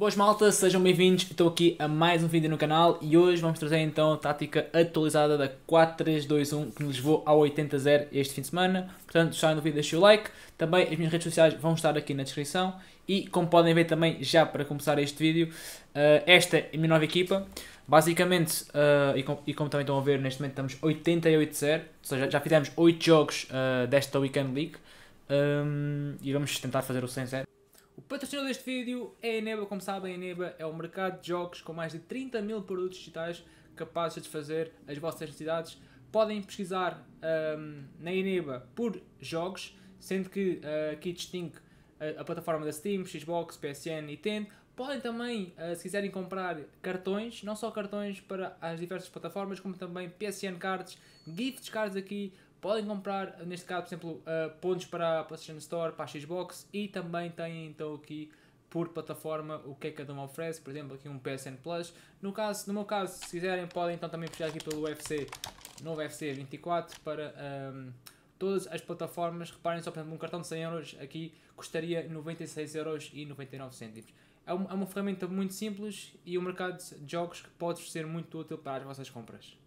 Boas malta, sejam bem-vindos, estou aqui a mais um vídeo no canal e hoje vamos trazer então a tática atualizada da 4-3-2-1 que nos levou ao 80-0 este fim de semana. Portanto, se gostaram do vídeo deixem o like, também as minhas redes sociais vão estar aqui na descrição e como podem ver também já para começar este vídeo, eh, esta é a minha nova equipa. Basicamente, eh, e, como também estão a ver, neste momento estamos 88-0, ou seja, já fizemos 8 jogos eh, desta Weekend League ehm, e vamos tentar fazer o 100-0. O patrocinador deste vídeo é a Eneba. Como sabem, a Eneba é o mercado de jogos com mais de 30 mil produtos digitais capazes de satisfazer as vossas necessidades. Podem pesquisar um, na Eneba por jogos, sendo que uh, aqui distingue a, eh, a, plataforma da Steam, Xbox, PSN e Tend. Podem também, uh, se quiserem comprar cartões, não só cartões para as diversas plataformas, como também PSN cards, gift cards aqui podem comprar, neste caso, por exemplo, uh, pontos para a PlayStation Store, para a Xbox e também têm então aqui por plataforma o que é que cada um oferece, por exemplo, aqui um PSN Plus. No, caso, no meu caso, se quiserem, podem então também puxar aqui pelo UFC, novo UFC 24 para um, ehm, todas as plataformas. Reparem só, por exemplo, um cartão de 100 euros aqui custaria 96,99€. É uma, é uma ferramenta muito simples e um mercado de jogos que pode ser muito útil para as vossas compras.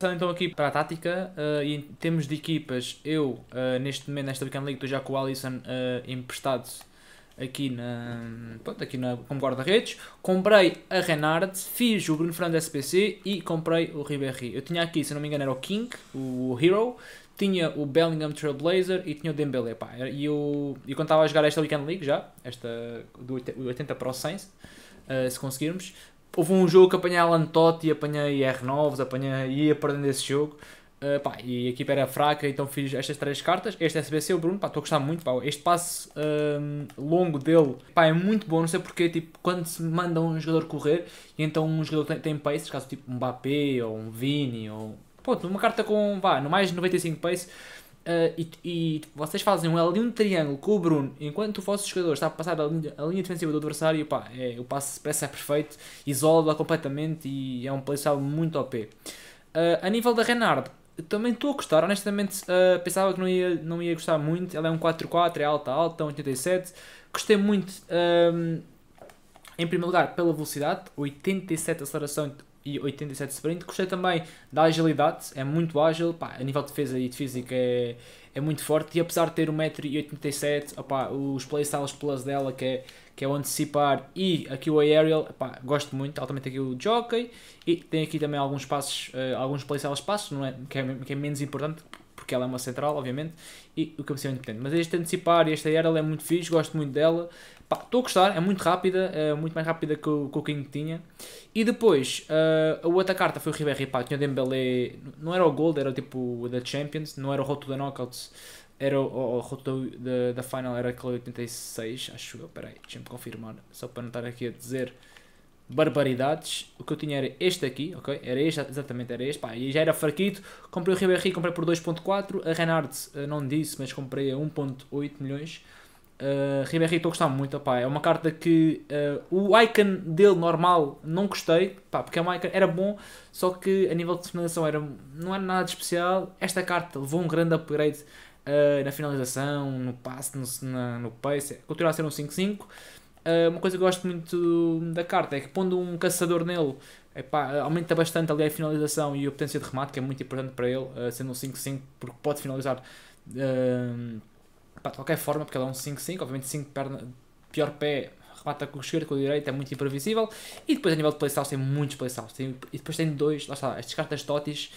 Passando então aqui para a tática, uh, e em termos de equipas, eu uh, neste momento, nesta Weekend League, estou já com o Alisson uh, emprestado aqui na, pronto, aqui na, como guarda-redes. Comprei a Renard, fiz o Bruno Fernandes SPC e comprei o Ribéry. Eu tinha aqui, se não me engano, era o King, o Hero, tinha o Bellingham Trailblazer e tinha o Dembele. Pá. E, eu, e quando estava a jogar esta Weekend League já, esta do 80 para o 100, uh, se conseguirmos, houve um jogo que apanhei Alan Totti, apanhei R9, apanhei, ia perdendo esse jogo. Uh, pá, e a equipa era fraca, então fiz estas três cartas. Este SBC, o Bruno, estou a gostar muito. Pá, este passe ehm, longo dele pá, é muito bom, não sei porque tipo, quando se manda um jogador correr, e então um jogador tem, tem pace, caso tipo um Mbappé ou um Vini, ou pronto, uma carta com vá, no mais 95 pace, Uh, e, e, vocês fazem um, ali um triângulo com o Bruno, enquanto o vosso jogador está a passar a linha, a linha defensiva do adversário, pá, é, o passe expresso é perfeito, isola completamente e é um playstyle muito OP. Uh, ah, a nível da Renard, também estou a gostar, honestamente uh, pensava que não ia, não ia gostar muito, ela é um 4-4, é alta, alta, 87, gostei muito, um, em primeiro lugar, pela velocidade, 87 aceleração, e 87 sprint. Gostei também da agilidade, é muito ágil, pá, a nível de defesa e de física é, é muito forte. E apesar de ter 1,87m, opá, os playstyles plus dela, que é, que é o antecipar e aqui o aerial, gosto muito, altamente aqui o jockey. E tem aqui também alguns passos, uh, alguns playstyles passos, não é, que, é, que é menos importante, porque ela é uma central, obviamente, e o cabeceamento é potente. Mas este antecipar e este aerial é muito fixe, gosto muito dela estou a gostar, é muito rápida, é muito mais rápida que o, que o King tinha. E depois, uh, eh, a outra carta foi o Ribéry, pá, tinha o Dembélé, não era o Gold, era tipo o da Champions, não era o roto da Knockouts, era o, o, o da, da Final, era aquele 86, acho eu, peraí, deixa-me confirmar, só para não estar aqui a dizer barbaridades. O que eu tinha era este aqui, ok? Era este, exatamente, era este, pá, e já era fraquito. Comprei o Ribéry, comprei por 2.4, a Renard, eh, não disse, mas comprei a 1.8 milhões. Uh, eh, Ribéry estou a gostar muito, opá, é uma carta que uh, o icon dele normal não gostei, pá, porque é icon, era bom, só que a nível de finalização era, não era nada de especial. Esta carta levou um grande upgrade uh, na finalização, no passe, no, na, no pace, continua a ser um 5-5. Uh, uma coisa que eu gosto muito da carta é que pondo um caçador nele epá, aumenta bastante ali a finalização e a potência de remate, que é muito importante para ele, uh, sendo um 5-5, porque pode finalizar uh, Pá, de qualquer forma, porque ele é um 5-5, obviamente 5 perna, pior pé, remata com o esquerdo, com o direito, é muito imprevisível. E depois a nível de playstyles tem muitos playstyles. Tem, e depois tem dois, lá está, estas cartas totis,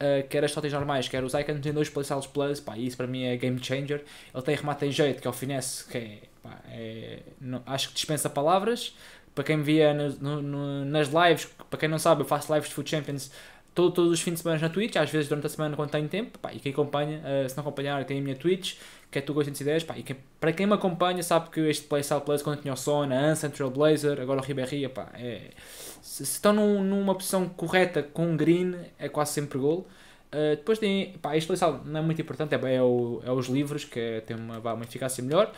uh, quer as totis normais, quer os icons, tem dois playstyles plus, pá, e isso para mim é game changer. Ele tem remate em jeito, que é o finesse, que é, pá, é não, acho que dispensa palavras. Para quem me via no, no, no, nas lives, para quem não sabe, eu faço lives de Food Champions todo, todos os fins de semana na Twitch, às vezes durante a semana quando tenho tempo, pá, e quem acompanha, uh, se não acompanhar, tem a minha Twitch, que é Tugo810, pá, e quem, para quem me acompanha sabe que este Playstyle Plus, quando tinha o Sona, a Anson, Trailblazer, agora o Ribeirinha, pá, é, se, se estão num, numa posição correta com green, é quase sempre gol. Uh, depois tem, pá, este Playstyle não é muito importante, é, é, o, é os livros, que é, tem uma, uma eficácia melhor.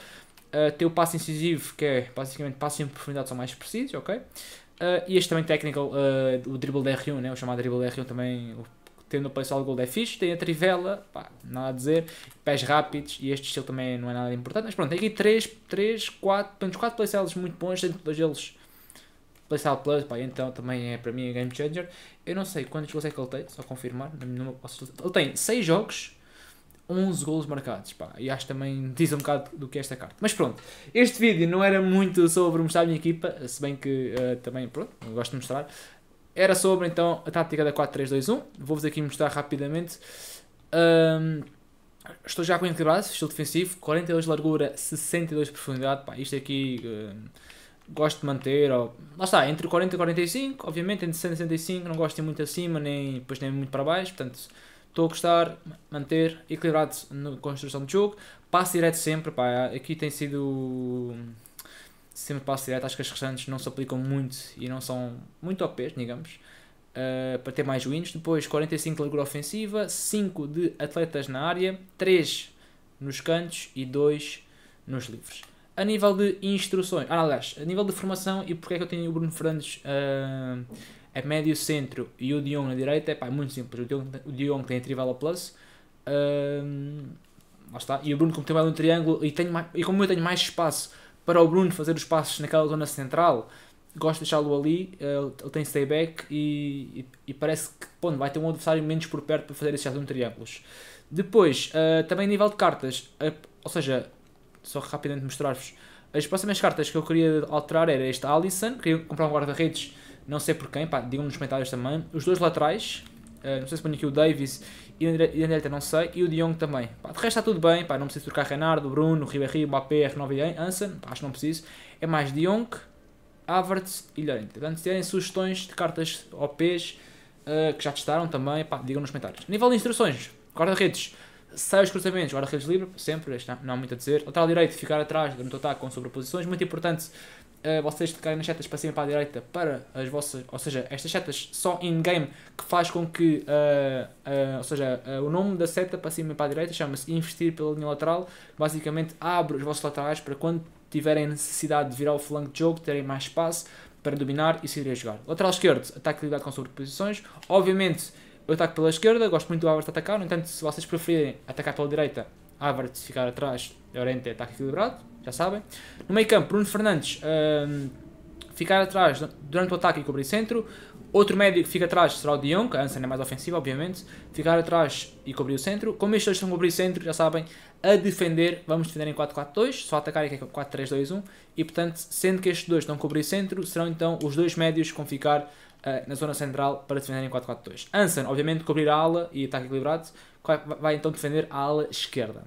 Uh, tem o passo incisivo, que é basicamente passos em profundidade são mais precisos, ok? Uh, e este também technical, uh, o dribble da R1, né? o chamado dribble da R1 também, o, tendo o passo gold é fixe, tem a trivela, pá, nada a dizer, pés rápidos e este estilo também não é nada importante, mas pronto, tem aqui 3, 3 4, pelo 4 playstyles muito bons, sendo que dois deles playstyle plus, pá, então também é para mim game changer. Eu não sei quantos gols é que ele tem, só confirmar, ele tem 6 jogos 11 golos marcados, pá. E acho que também diz um bocado do que é esta carta. Mas pronto, este vídeo não era muito sobre mostrar a minha equipa, se bem que uh, também, pronto, gosto de mostrar. Era sobre, então, a tática da 4-3-2-1. Vou-vos aqui mostrar rapidamente. Um, estou já com equilibrado, estilo defensivo, 42 de largura, 62 de profundidade, pá. Isto aqui... Um, eh, gosto de manter, ou, lá está, entre 40 e 45, obviamente, entre 60 e 65, não gosto de ir muito acima, nem, depois nem muito para baixo, portanto, Estou a gostar, manter equilibrado na construção do jogo. Passo direto sempre, pá, é, aqui tem sido sempre passo direto. Acho que as restantes não se aplicam muito e não são muito OPs, digamos, uh, para ter mais wins. Depois 45 de largura ofensiva, 5 de atletas na área, 3 nos cantos e 2 nos livros A nível de instruções, ah, aliás, a nível de formação e porque é que eu tenho o Bruno Fernandes. Uh, é médio centro e o Dion na direita, pá, é muito simples, o Dion, o Dion tem a Trivela Plus, um, lá está, e o Bruno como tem mais um triângulo, e, tenho mais, e como eu tenho mais espaço para o Bruno fazer os passos naquela zona central, gosto de deixá-lo ali, eh, ele tem stay back e, e, e parece que pô, vai ter um adversário menos por perto para fazer esses jogos de triângulos. Depois, uh, também nível de cartas, uh, ou seja, só rapidamente mostrar-vos, as próximas cartas que eu queria alterar era esta Alisson, queria comprar um guarda-redes não sei por quem, pá, digam nos comentários também. Os dois laterais, uh, não sei se ponho aqui o Davis e a direita não sei, e o Jong também. Pá, de resto está tudo bem, pá, não preciso trocar Renardo, Bruno, Ribéry, Mbappé, R9 e Anson, acho que não preciso. É mais Jong, Havertz e Llorente. Portanto, se tiverem sugestões de cartas OPs uh, eh, que já testaram também, pá, digam nos comentários. Nível de instruções, guarda-redes. Sai os cruzamentos, guarda-redes livre, sempre, não, não há muito a dizer. Lateral direito, ficar atrás durante o ataque com sobreposições, muito importante eh, vocês tocarem nas setas para cima e para a direita para as vossas, ou seja, estas setas só in-game que faz com que, uh, uh, ou seja, o nome da seta para cima e para a direita chama-se investir pela linha lateral, basicamente abre os vossos laterais para quando tiverem necessidade de virar o flanco de jogo, terem mais espaço para dominar e se a jogar. Lateral esquerdo, ataque ligado com sobreposições, obviamente eu ataco pela esquerda, gosto muito do Havertz atacar, no entanto se vocês preferirem atacar pela direita, Havertz ficar atrás, Llorente ataque equilibrado, já sabem. No meio campo, Bruno Fernandes um, ficar atrás durante o ataque e cobrir centro. Outro médio que fica atrás será o Dion, que a Anson é mais ofensiva, obviamente. Ficar atrás e cobrir o centro. Como estes dois estão a cobrir o centro, já sabem, a defender, vamos defender em 4-4-2, só atacar em é 4-3-2-1. É e portanto, sendo que estes dois estão a cobrir o centro, serão então os dois médios com ficar uh, na zona central para defender em 4-4-2. Anson, obviamente, cobrir a ala e ataque equilibrado, é vai, vai então defender a ala esquerda.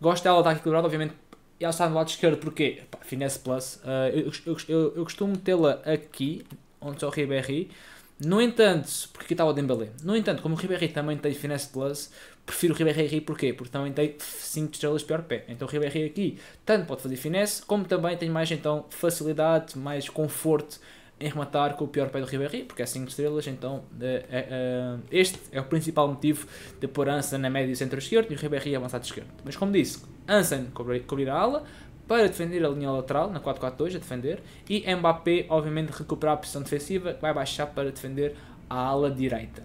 Gosto da ala de ataque equilibrado, obviamente, e ela está no lado esquerdo porque, Finesse Plus, uh, eu, eu, eu, eu, costumo tê-la aqui, onde está o Ribéry. No entanto, porque aqui está o Dembélé. No entanto, como o Ribéry também tem Finesse Plus, prefiro o Ribéry porquê? Porque também tem 5 estrelas pior pé. Então o Ribéry aqui tanto pode fazer Finesse, como também tem mais então facilidade, mais conforto rematar com o pior pé do Ribéry, porque é 5 estrelas, então é, é, este é o principal motivo de pôr Ansen na média centro-esquerda e o Ribéry avançado esquerdo. Mas como disse, Anson cobrir, cobrir a ala para defender a linha lateral, na 4-4-2 a defender, e Mbappé obviamente recuperar a posição defensiva, que vai baixar para defender a ala direita.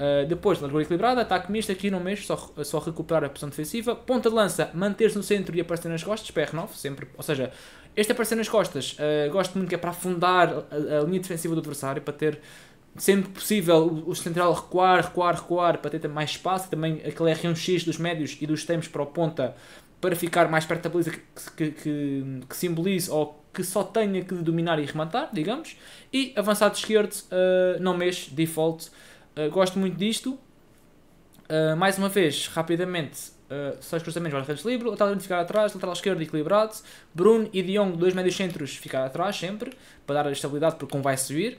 Eh, depois, largura equilibrada, ataque misto, aqui não mexe só, só recuperar a posição defensiva. Ponta de lança, manter-se no centro e aparecer nas costas, PR9, sempre. Ou seja, este aparecer nas costas, uh, gosto muito que é para afundar a, a, linha defensiva do adversário, para ter sempre possível o, o central recuar, recuar, recuar, para ter mais espaço. Também aquele R1X dos médios e dos extremos para o ponta, para ficar mais perto da baliza que, que, que, que simbolize ou que só tenha que dominar e rematar, digamos. E avançado esquerdo, uh, não mexe, default. Ah, gosto muito disto. Uh, mais uma vez, rapidamente, uh, só os cruzamentos mais redes livre, lateral direito ficar atrás, lateral esquerdo equilibrado, Bruno e Dion, dois médios centros, ficar atrás sempre, para dar estabilidade porque um vai subir.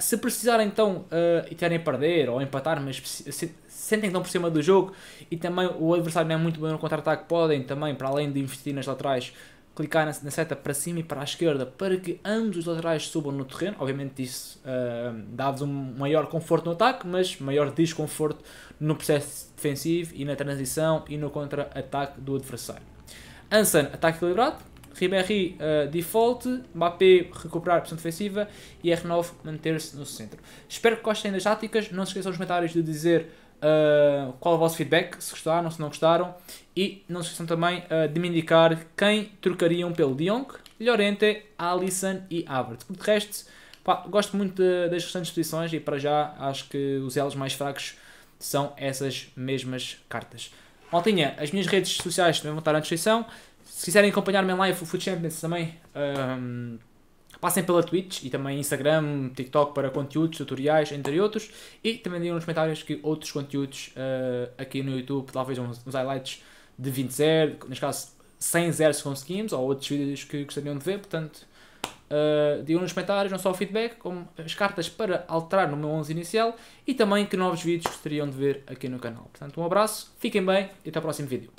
se precisarem então uh, e terem a perder ou empatar, mas se, sentem então por cima do jogo e também o adversário não é muito bom no contra-ataque, podem também, para além de investir nas laterais, clicar na, seta para cima e para a esquerda para que ambos os laterais subam no terreno. Obviamente isso uh, dá-vos um maior conforto no ataque, mas maior desconforto no processo defensivo e na transição e no contra-ataque do adversário. Anson, ataque equilibrado. Ribéry, uh, default. Mbappé, recuperar a pressão defensiva. E R9, manter-se no centro. Espero que gostem das táticas. Não se esqueçam nos comentários de dizer uh, qual é o vosso feedback, se gostaram, se não gostaram. E não se esqueçam também uh, de me indicar quem trocariam pelo Diong, Llorente, Alisson e Havertz. de resto, pá, gosto muito de, das restantes posições e para já acho que os elos mais fracos são essas mesmas cartas. Maltinha, as minhas redes sociais também vão estar na descrição. Se quiserem acompanhar-me em live, o Food Champions também. Ah, Passem pela Twitch e também Instagram, TikTok para conteúdos, tutoriais, entre outros. E também digam nos comentários que outros conteúdos uh, aqui no YouTube, talvez uns, uns highlights de 20 0, neste caso 100 0 se conseguimos, ou outros vídeos que gostariam de ver. Portanto, uh, digam nos comentários não só o feedback, como as cartas para alterar no meu 11 inicial e também que novos vídeos gostariam de ver aqui no canal. Portanto, um abraço, fiquem bem e até o próximo vídeo.